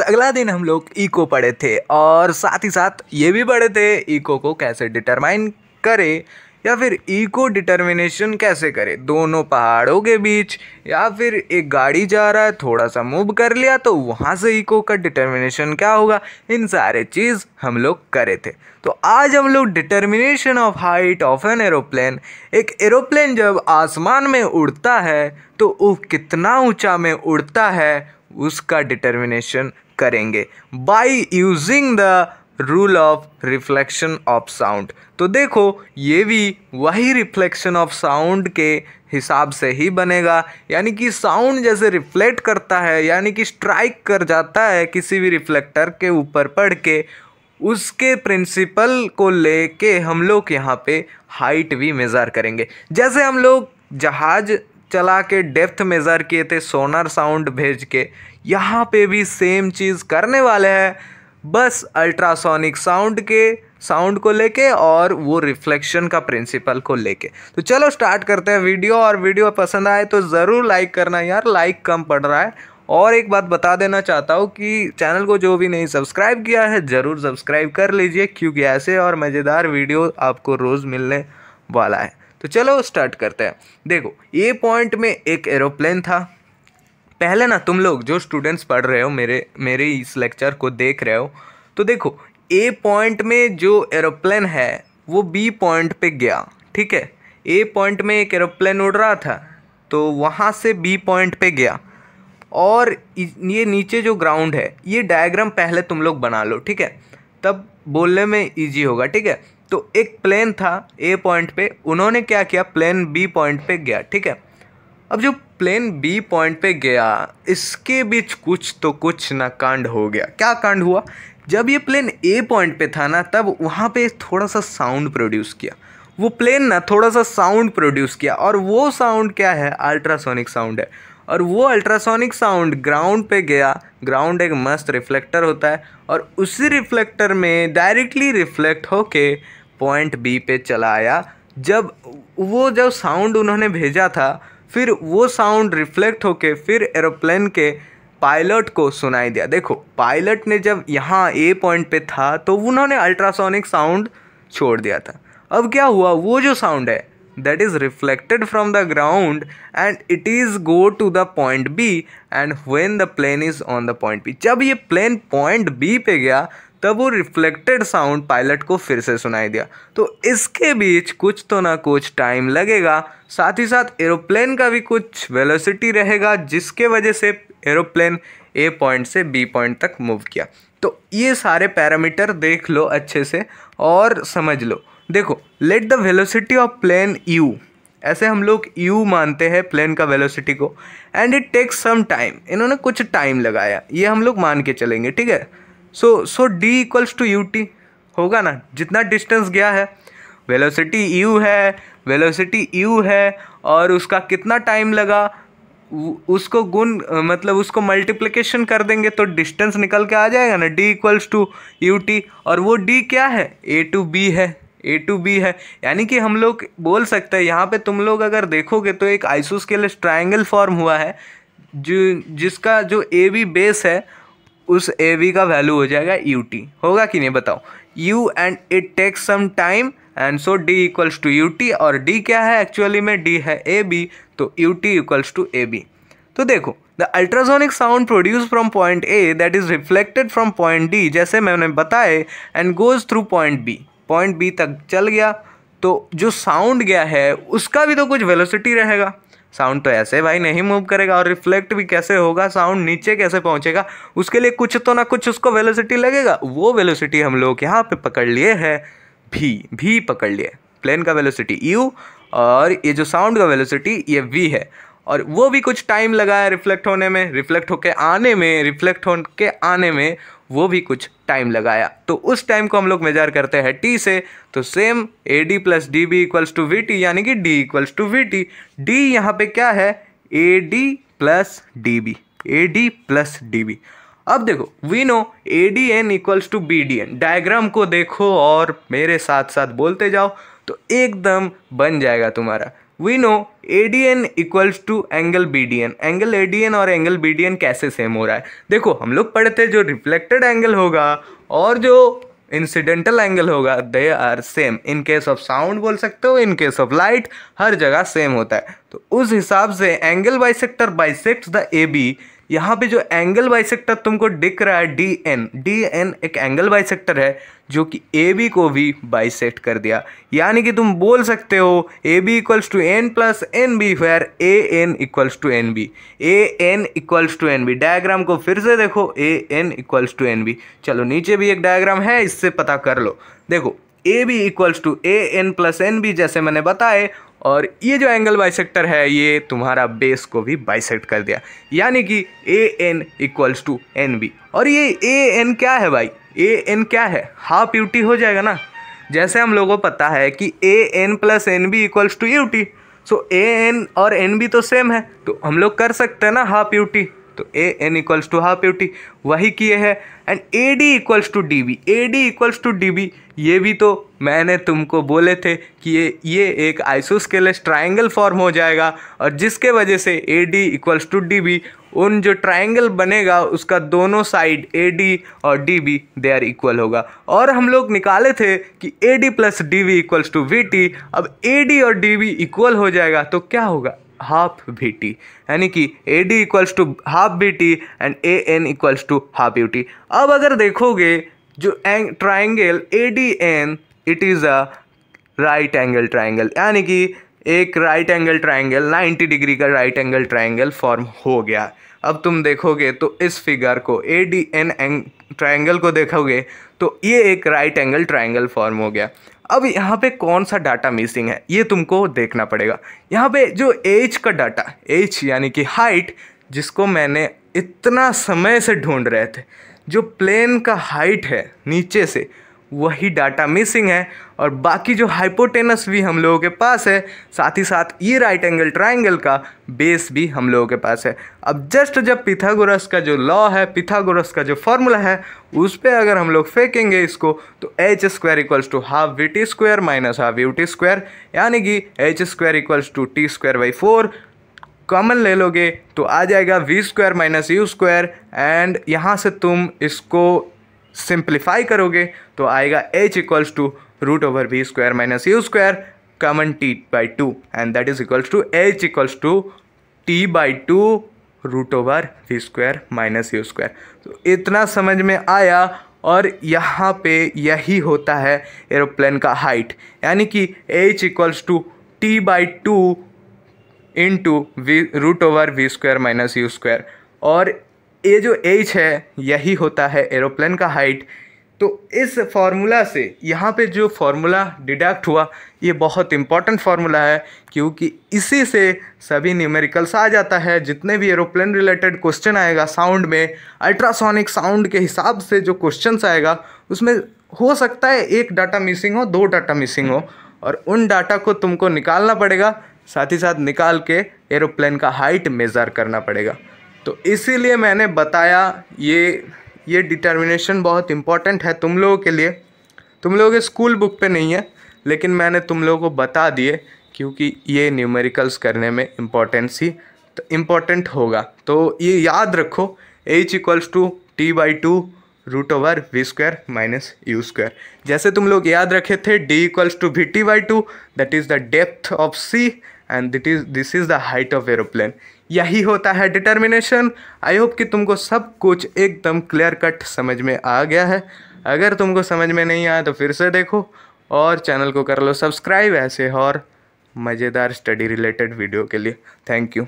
अगला दिन हम लोग इको पढ़े थे और साथ ही साथ ये भी पढ़े थे इको को कैसे डिटरमाइन करे या फिर इको डिटर्मिनेशन कैसे करें दोनों पहाड़ों के बीच या फिर एक गाड़ी जा रहा है थोड़ा सा मूव कर लिया तो वहाँ से इको का डिटर्मिनेशन क्या होगा इन सारे चीज़ हम लोग करे थे तो आज हम लोग determination of height of an aeroplane एक एरोप्लेन जब आसमान में उड़ता है तो वो कितना ऊंचा में उड़ता है उसका डिटर्मिनेशन करेंगे by using the rule of reflection of sound तो देखो ये भी वही रिफ्लेक्शन ऑफ साउंड के हिसाब से ही बनेगा यानी कि साउंड जैसे रिफ्लेक्ट करता है यानी कि स्ट्राइक कर जाता है किसी भी रिफ्लेक्टर के ऊपर पढ़ के उसके प्रिंसिपल को लेके हम लोग यहाँ पे हाइट भी मेज़र करेंगे जैसे हम लोग जहाज़ चला के डेप्थ मेज़र किए थे सोनर साउंड भेज के यहाँ पे भी सेम चीज़ करने वाले हैं बस अल्ट्रासोनिक साउंड के साउंड को लेके और वो रिफ्लेक्शन का प्रिंसिपल को लेके तो चलो स्टार्ट करते हैं वीडियो और वीडियो पसंद आए तो ज़रूर लाइक करना यार लाइक कम पड़ रहा है और एक बात बता देना चाहता हूँ कि चैनल को जो भी नहीं सब्सक्राइब किया है ज़रूर सब्सक्राइब कर लीजिए क्योंकि ऐसे और मज़ेदार वीडियो आपको रोज़ मिलने वाला है तो चलो स्टार्ट करते हैं देखो ए पॉइंट में एक एरोप्लेन था पहले ना तुम लोग जो स्टूडेंट्स पढ़ रहे हो मेरे मेरे इस लेक्चर को देख रहे हो तो देखो ए पॉइंट में जो एरोप्लेन है वो बी पॉइंट पे गया ठीक है ए पॉइंट में एक एरोप्लेन उड़ रहा था तो वहाँ से बी पॉइंट पे गया और ये नीचे जो ग्राउंड है ये डायग्राम पहले तुम लोग बना लो ठीक है तब बोलने में ईजी होगा ठीक है तो एक प्लेन था ए पॉइंट पे उन्होंने क्या किया प्लेन बी पॉइंट पे गया ठीक है अब जो प्लेन बी पॉइंट पे गया इसके बीच कुछ तो कुछ ना कांड हो गया क्या कांड हुआ जब ये प्लेन ए पॉइंट पे था ना तब वहाँ पे थोड़ा सा साउंड प्रोड्यूस किया वो प्लेन ना थोड़ा सा साउंड प्रोड्यूस किया और वो साउंड क्या है अल्ट्रासोनिक साउंड है और वो अल्ट्रासोनिक साउंड ग्राउंड पे गया ग्राउंड एक मस्त रिफ्लेक्टर होता है और उसी रिफ्लेक्टर में डायरेक्टली रिफ्लेक्ट होके पॉइंट बी पे चला आया जब वो जब साउंड उन्होंने भेजा था फिर वो साउंड रिफ्लेक्ट होके फिर एरोप्लेन के पायलट को सुनाई दिया देखो पायलट ने जब यहाँ ए पॉइंट पे था तो उन्होंने अल्ट्रासोनिक साउंड छोड़ दिया था अब क्या हुआ वो जो साउंड है that is reflected from the ground and it is go to the point B and when the plane is on the point B जब ये प्लेन पॉइंट बी पे गया तब वो रिफ्लेक्टेड साउंड पायलट को फिर से सुनाई दिया तो इसके बीच कुछ तो ना कुछ टाइम लगेगा साथ ही साथ एरोप्लेन का भी कुछ वेलोसिटी रहेगा जिसके वजह से एरोप्लेन ए पॉइंट से बी पॉइंट तक मूव किया तो ये सारे पैरामीटर देख लो अच्छे से और समझ लो देखो let the velocity of plane u ऐसे हम लोग यू मानते हैं प्लेन का वेलोसिटी को and it takes some time इन्होंने कुछ टाइम लगाया ये हम लोग मान के चलेंगे ठीक है so so D equals to you t होगा ना जितना डिस्टेंस गया है वेलोसिटी यू है वेलोसिटी यू है और उसका कितना टाइम लगा उसको गुण मतलब उसको मल्टीप्लिकेशन कर देंगे तो डिस्टेंस निकल के आ जाएगा ना D equals to you t और वो डी क्या है ए टू बी है ए टू बी है यानी कि हम लोग बोल सकते हैं यहाँ पे तुम लोग अगर देखोगे तो एक आइसोस्केलेस ट्रायंगल फॉर्म हुआ है जो जिसका जो ए बी बेस है उस ए वी का वैल्यू हो जाएगा यू टी होगा कि नहीं बताओ u and it takes some time and so D equals to you t और डी क्या है एक्चुअली में डी है ए बी तो u t equals to A B तो देखो the ultrasonic sound produce from point A that is reflected from point D जैसे मैंने बताए and goes through point B point B तक चल गया तो जो साउंड गया है उसका भी तो कुछ वेलोसिटी रहेगा साउंड तो ऐसे भाई नहीं मूव करेगा और रिफ्लेक्ट भी कैसे होगा साउंड नीचे कैसे पहुंचेगा उसके लिए कुछ तो ना कुछ उसको वेलोसिटी लगेगा वो वेलोसिटी हम लोग यहाँ पे पकड़ लिए है भी भी पकड़ लिए प्लेन का वेलोसिटी यू और ये जो साउंड का वेलोसिटी ये वी है और वो भी कुछ टाइम लगा है रिफ्लेक्ट होने में रिफ्लेक्ट होके आने में रिफ्लेक्ट होके आने में वो भी कुछ टाइम लगाया तो उस टाइम को हम लोग मेजर करते हैं टी से तो same A D plus D B equals to we t यानी कि D equals to we t D यहाँ पे क्या है A D plus D B A D plus D B अब देखो we know A D N equals to B D N diagram को देखो और मेरे साथ साथ बोलते जाओ तो एकदम बन जाएगा तुम्हारा we know A D N equals to angle B D N angle A D N और एंगल बी डी एन कैसे सेम हो रहा है देखो हम लोग पढ़ते जो रिफ्लेक्टेड एंगल होगा और जो इंसिडेंटल एंगल होगा they are same in case of sound बोल सकते हो इन केस ऑफ लाइट हर जगह सेम होता है तो उस हिसाब से angle bisector bisect the A B यहाँ पे जो एंगल बाइसेक्टर तुमको दिख रहा है डी एन डी एन एक एंगल बाइसेक्टर है जो कि ए बी को भी बाइसेक्ट कर दिया यानी कि तुम बोल सकते हो A B equals to N plus N B fair A N equals to N B A N equals to N B diagram को फिर से देखो A N equals to N B चलो नीचे भी एक डायग्राम है इससे पता कर लो देखो A B equals to A N plus N B जैसे मैंने बताए और ये जो एंगल बाइसेक्टर है ये तुम्हारा बेस को भी बाइसेक्ट कर दिया यानी कि A N equals to N B और ये ए एन क्या है भाई ए एन क्या है हाफ यू टी हो जाएगा ना जैसे हम लोगों को पता है कि A N plus N B equals to you T so A N और एन बी तो सेम है तो हम लोग कर सकते हैं ना हाफ यू तो A N equals to half U T वही किए हैं and A D equals to D B A D equals to D B ये भी तो मैंने तुमको बोले थे कि ये ये एक आइसोस्केलेस ट्राइंगल फॉर्म हो जाएगा और जिसके वजह से A D equals to D B उन जो ट्राइंगल बनेगा उसका दोनों साइड ए डी और D B they are equal होगा और हम लोग निकाले थे कि A D plus D V equals to we T अब ए डी और डी बी इक्वल हो जाएगा तो क्या होगा हाफ बी टी यानी कि A D equals to half B T and A N equals to half U T अब अगर देखोगे जो एंग triangle A D N it is a right angle triangle यानी कि एक राइट एंगल ट्राइंगल 90 डिग्री का राइट एंगल ट्राइंगल फॉर्म हो गया अब तुम देखोगे तो इस फिगर को ए डी एन एंग ट्राइंगल को देखोगे तो ये एक राइट एंगल ट्राइंगल फॉर्म हो गया अब यहाँ पे कौन सा डाटा मिसिंग है ये तुमको देखना पड़ेगा यहाँ पे जो एज का डाटा एज यानी कि हाइट जिसको मैंने इतना समय से ढूंढ रहे थे जो प्लेन का हाइट है नीचे से वही डाटा मिसिंग है और बाकी जो हाइपोटेनस भी हम लोगों के पास है साथ ही साथ ये राइट एंगल ट्राइंगल का बेस भी हम लोगों के पास है अब जस्ट जब पिथागोरस का जो लॉ है पिथागोरस का जो फॉर्मूला है उस पर अगर हम लोग फेंकेंगे इसको तो H square equals to half V T square minus half U T square यानी कि H square equals to T square by four common ले लोगे तो आ जाएगा V square minus U square and यहाँ से तुम इसको सिंप्लीफाई करोगे तो आएगा H equals to root over B square minus U square common T by two and that is equals to H equals to T by two root over V square minus U square तो इतना समझ में आया और यहाँ पे यही होता है एरोप्लेन का हाइट यानी कि H equals to T by two into V root over V square minus U square और ये जो एच है यही होता है एरोप्लेन का हाइट तो इस फार्मूला से यहाँ पे जो फार्मूला डिडक्ट हुआ ये बहुत इम्पॉर्टेंट फार्मूला है क्योंकि इसी से सभी न्यूमेरिकल्स आ जाता है जितने भी एरोप्लेन रिलेटेड क्वेश्चन आएगा साउंड में अल्ट्रासोनिक साउंड के हिसाब से जो क्वेश्चन आएगा उसमें हो सकता है एक डाटा मिसिंग हो दो डाटा मिसिंग हो और उन डाटा को तुमको निकालना पड़ेगा साथ ही साथ निकाल के एरोप्लेन का हाइट मेज़र करना पड़ेगा तो इसीलिए मैंने बताया ये ये डिटर्मिनेशन बहुत इंपॉर्टेंट है तुम लोगों के लिए तुम लोगों के स्कूल बुक पे नहीं है लेकिन मैंने तुम लोगों को बता दिए क्योंकि ये न्यूमेरिकल्स करने में इम्पोर्टेंस ही तो इम्पोर्टेंट होगा तो ये याद रखो H equals to T by two root over V square minus U square जैसे तुम लोग याद रखे थे D equals to we T by two that is the depth of sea and that is this is the height of aeroplane यही होता है determination I hope कि तुमको सब कुछ एकदम क्लियर कट समझ में आ गया है अगर तुमको समझ में नहीं आया तो फिर से देखो और चैनल को कर लो सब्सक्राइब ऐसे और मज़ेदार स्टडी रिलेटेड वीडियो के लिए थैंक यू